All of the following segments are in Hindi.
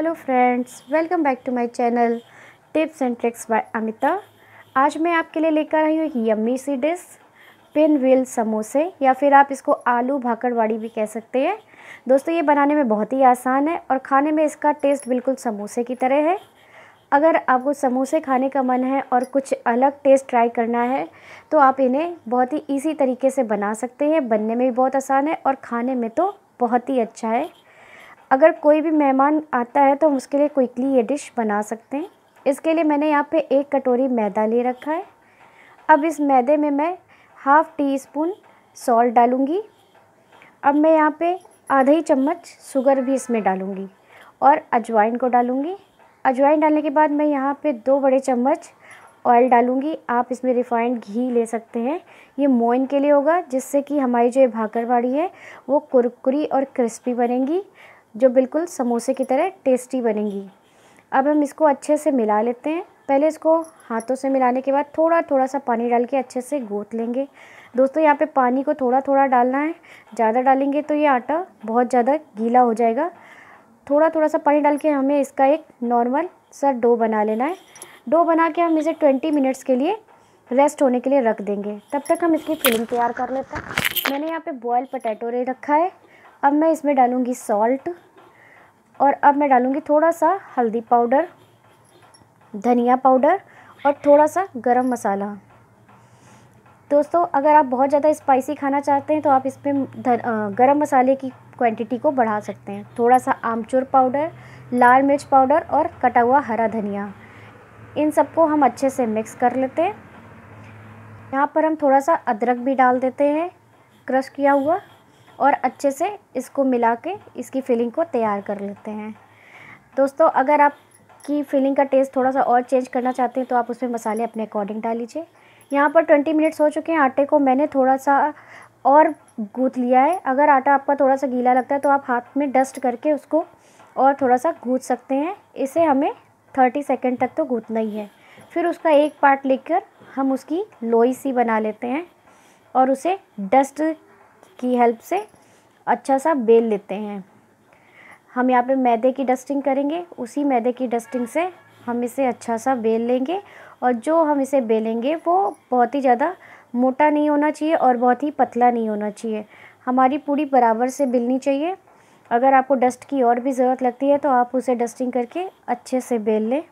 hello friends welcome back to my channel tips and tricks by Amita आज मैं आपके लिए लेकर आई हूँ एक यम्मी सी डिश पिन व्हील समोसे या फिर आप इसको आलू भाकड़वाड़ी भी कह सकते हैं दोस्तों ये बनाने में बहुत ही आसान है और खाने में इसका टेस्ट बिल्कुल समोसे की तरह है अगर आपको समोसे खाने का मन है और कुछ अलग टेस्ट ट्राई करना है तो आप इन्हें बहुत ही ईजी तरीके से बना सकते हैं बनने में भी बहुत आसान है और खाने में तो बहुत ही अच्छा है अगर कोई भी मेहमान आता है तो हम उसके लिए क्विकली ये डिश बना सकते हैं इसके लिए मैंने यहाँ पे एक कटोरी मैदा ले रखा है अब इस मैदे में मैं हाफ़ टी स्पून सॉल्ट डालूँगी अब मैं यहाँ पे आधा ही चम्मच शुगर भी इसमें डालूँगी और अजवाइन को डालूँगी अजवाइन डालने के बाद मैं यहाँ पे दो बड़े चम्मच ऑयल डालूँगी आप इसमें रिफाइंड घी ले सकते हैं ये मोइन के लिए होगा जिससे कि हमारी जो ये भाकरवाड़ी है वो कुरकुरी और क्रिस्पी बनेगी जो बिल्कुल समोसे की तरह टेस्टी बनेंगी अब हम इसको अच्छे से मिला लेते हैं पहले इसको हाथों से मिलाने के बाद थोड़ा थोड़ा सा पानी डाल के अच्छे से गूँथ लेंगे दोस्तों यहाँ पे पानी को थोड़ा थोड़ा डालना है ज़्यादा डालेंगे तो ये आटा बहुत ज़्यादा गीला हो जाएगा थोड़ा थोड़ा सा पानी डाल के हमें इसका एक नॉर्मल सा डो बना लेना है डो बना के हम इसे ट्वेंटी मिनट्स के लिए रेस्ट होने के लिए रख देंगे तब तक हम इसकी फिलिंग तैयार कर लेते हैं मैंने यहाँ पर बॉयल पटैटो रे रखा है अब मैं इसमें डालूँगी सॉल्ट और अब मैं डालूँगी थोड़ा सा हल्दी पाउडर धनिया पाउडर और थोड़ा सा गरम मसाला दोस्तों अगर आप बहुत ज़्यादा स्पाइसी खाना चाहते हैं तो आप इसमें गरम मसाले की क्वांटिटी को बढ़ा सकते हैं थोड़ा सा आमचूर पाउडर लाल मिर्च पाउडर और कटा हुआ हरा धनिया इन सबको हम अच्छे से मिक्स कर लेते हैं यहाँ पर हम थोड़ा सा अदरक भी डाल देते हैं क्रश किया हुआ और अच्छे से इसको मिला के इसकी फिलिंग को तैयार कर लेते हैं दोस्तों अगर आप की फिलिंग का टेस्ट थोड़ा सा और चेंज करना चाहते हैं तो आप उसमें मसाले अपने अकॉर्डिंग डाल लीजिए यहाँ पर ट्वेंटी मिनट्स हो चुके हैं आटे को मैंने थोड़ा सा और गूँथ लिया है अगर आटा आपका थोड़ा सा गीला लगता है तो आप हाथ में डस्ट करके उसको और थोड़ा सा गूँथ सकते हैं इसे हमें थर्टी सेकेंड तक तो गूँथना ही है फिर उसका एक पार्ट लेकर हम उसकी लोई सी बना लेते हैं और उसे डस्ट की हेल्प से अच्छा सा बेल लेते हैं हम यहाँ पे मैदे की डस्टिंग करेंगे उसी मैदे की डस्टिंग से हम इसे अच्छा सा बेल लेंगे और जो हम इसे बेलेंगे वो बहुत ही ज़्यादा मोटा नहीं होना चाहिए और बहुत ही पतला नहीं होना चाहिए हमारी पूरी बराबर से बिलनी चाहिए अगर आपको डस्ट की और भी ज़रूरत लगती है तो आप उसे डस्टिंग करके अच्छे से बेल लें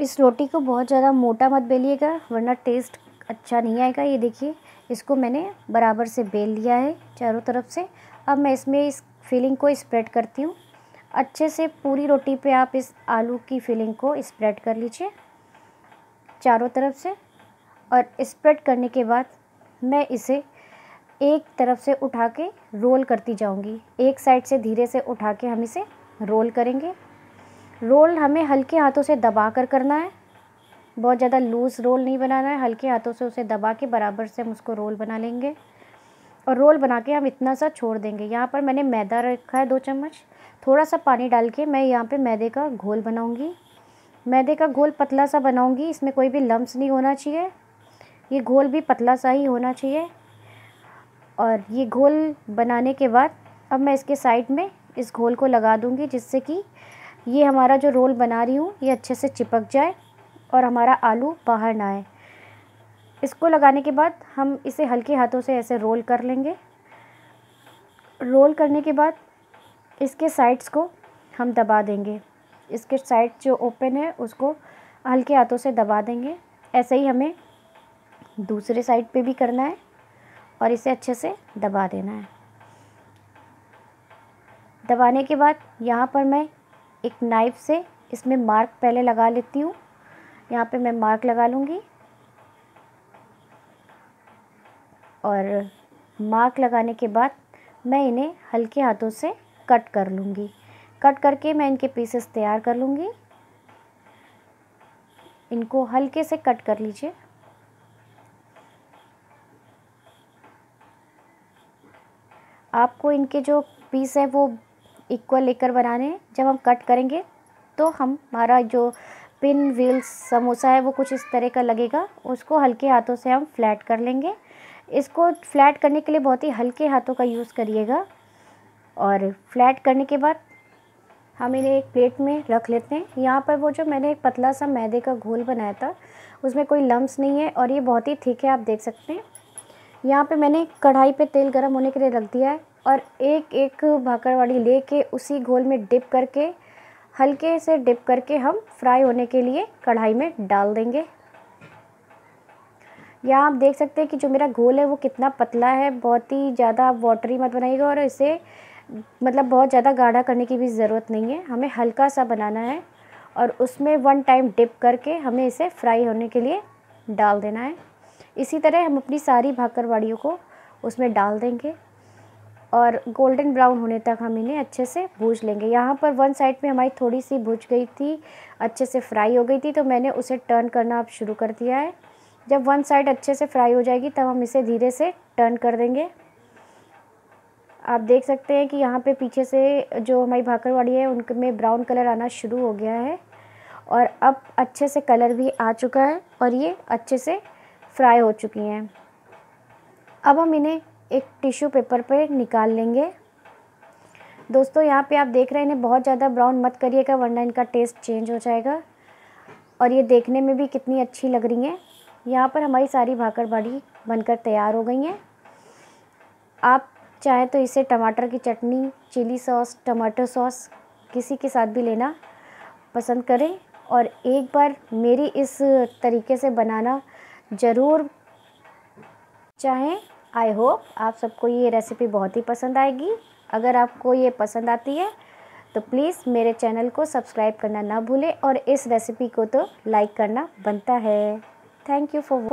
इस रोटी को बहुत ज़्यादा मोटा मत बेलिएगा वरना टेस्ट अच्छा नहीं आएगा ये देखिए इसको मैंने बराबर से बेल लिया है चारों तरफ से अब मैं इसमें इस फिलिंग को स्प्रेड करती हूँ अच्छे से पूरी रोटी पे आप इस आलू की फिलिंग को स्प्रेड कर लीजिए चारों तरफ से और स्प्रेड करने के बाद मैं इसे एक तरफ से उठा के रोल करती जाऊँगी एक साइड से धीरे से उठा के हम इसे रोल करेंगे रोल हमें हल्के हाथों से दबा कर करना है बहुत ज़्यादा लूज़ रोल नहीं बनाना है हल्के हाथों से उसे दबा के बराबर से हम उसको रोल बना लेंगे और रोल बना के हम इतना सा छोड़ देंगे यहाँ पर मैंने मैदा रखा है दो चम्मच थोड़ा सा पानी डाल के मैं यहाँ पे मैदे का घोल बनाऊँगी मैदे का घोल पतला सा बनाऊँगी इसमें कोई भी लम्ब नहीं होना चाहिए ये घोल भी पतला सा ही होना चाहिए और ये घोल बनाने के बाद अब मैं इसके साइड में इस घोल को लगा दूँगी जिससे कि ये हमारा जो रोल बना रही हूँ ये अच्छे से चिपक जाए और हमारा आलू बाहर ना आए इसको लगाने के बाद हम इसे हल्के हाथों से ऐसे रोल कर लेंगे रोल करने के बाद इसके साइड्स को हम दबा देंगे इसके साइड जो ओपन है उसको हल्के हाथों से दबा देंगे ऐसे ही हमें दूसरे साइड पे भी करना है और इसे अच्छे से दबा देना है दबाने के बाद यहाँ पर मैं एक नाइफ़ से इसमें मार्क पहले लगा लेती हूँ यहाँ पे मैं मार्क लगा लूँगी और मार्क लगाने के बाद मैं इन्हें हल्के हाथों से कट कर लूँगी कट करके मैं इनके पीसेस तैयार कर लूँगी इनको हल्के से कट कर लीजिए आपको इनके जो पीस है वो इक्वल लेकर बनाने हैं जब हम कट करेंगे तो हम हमारा जो पिन व्हील्स समोसा है वो कुछ इस तरह का लगेगा उसको हल्के हाथों से हम फ्लैट कर लेंगे इसको फ्लैट करने के लिए बहुत ही हल्के हाथों का यूज़ करिएगा और फ्लैट करने के बाद हम इन्हें एक प्लेट में रख लेते हैं यहाँ पर वो जो मैंने एक पतला सा मैदे का घोल बनाया था उसमें कोई लम्ब नहीं है और ये बहुत ही ठीक है आप देख सकते हैं यहाँ पे मैंने कढ़ाई पे तेल गर्म होने के लिए रख दिया है और एक एक भाकरवाड़ी ले उसी घोल में डिप करके हल्के से डिप करके हम फ्राई होने के लिए कढ़ाई में डाल देंगे यहाँ आप देख सकते हैं कि जो मेरा घोल है वो कितना पतला है बहुत ही ज़्यादा वाटरी मत बनाइएगा और इसे मतलब बहुत ज़्यादा गाढ़ा करने की भी ज़रूरत नहीं है हमें हल्का सा बनाना है और उसमें वन टाइम डिप करके हमें इसे फ्राई होने के लिए डाल देना है इसी तरह हम अपनी सारी भाकरवाड़ियों को उसमें डाल देंगे और गोल्डन ब्राउन होने तक हम इन्हें अच्छे से भूज लेंगे यहाँ पर वन साइड में हमारी थोड़ी सी भूज गई थी अच्छे से फ्राई हो गई थी तो मैंने उसे टर्न करना अब शुरू कर दिया है जब वन साइड अच्छे से फ्राई हो जाएगी तब हम इसे धीरे से टर्न कर देंगे आप देख सकते हैं कि यहाँ पे पीछे से जो हमारी भाकरवाड़ी है उनमें ब्राउन कलर आना शुरू हो गया है और अब अच्छे से कलर भी आ चुका है और ये अच्छे से फ्राई हो चुकी हैं अब हम इन्हें एक टिश्यू पेपर पे निकाल लेंगे दोस्तों यहाँ पे आप देख रहे हैं इन्हें बहुत ज़्यादा ब्राउन मत करिएगा वरना इनका टेस्ट चेंज हो जाएगा और ये देखने में भी कितनी अच्छी लग रही हैं यहाँ पर हमारी सारी भाकर भाड़ी बनकर तैयार हो गई हैं आप चाहें तो इसे टमाटर की चटनी चिली सॉस टमाटो सॉस किसी के साथ भी लेना पसंद करें और एक बार मेरी इस तरीके से बनाना ज़रूर चाहें आई होप आप सबको ये रेसिपी बहुत ही पसंद आएगी अगर आपको ये पसंद आती है तो प्लीज़ मेरे चैनल को सब्सक्राइब करना ना भूलें और इस रेसिपी को तो लाइक करना बनता है थैंक यू फॉर